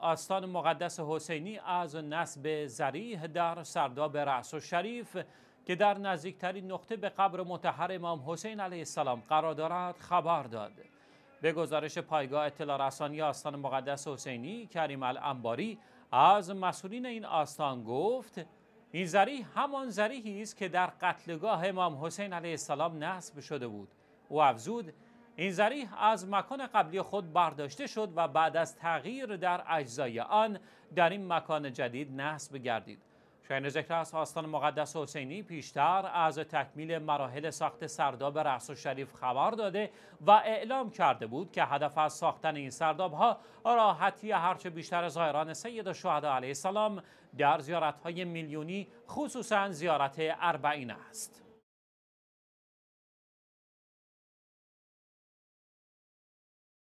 آستان مقدس حسینی از نسب زریح در سرداب رأس و شریف که در نزدیکترین نقطه به قبر متحر امام حسین علیه السلام قرار دارد خبر داد به گزارش پایگاه اطلاع رسانی آستان مقدس حسینی کریم الانباری از مسئولین این آستان گفت این زریح همان زریحی است که در قتلگاه امام حسین علیه السلام نصب شده بود او افزود این زریح از مکان قبلی خود برداشته شد و بعد از تغییر در اجزای آن در این مکان جدید نصب گردید شاین از آستان مقدس حسینی پیشتر از تکمیل مراحل ساخت سرداب رأس و شریف خبر داده و اعلام کرده بود که هدف از ساختن این سرداب ها راحتی هرچه بیشتر زایران سید و شهده علیه السلام در زیارت های میلیونی خصوصا زیارت اربعین است.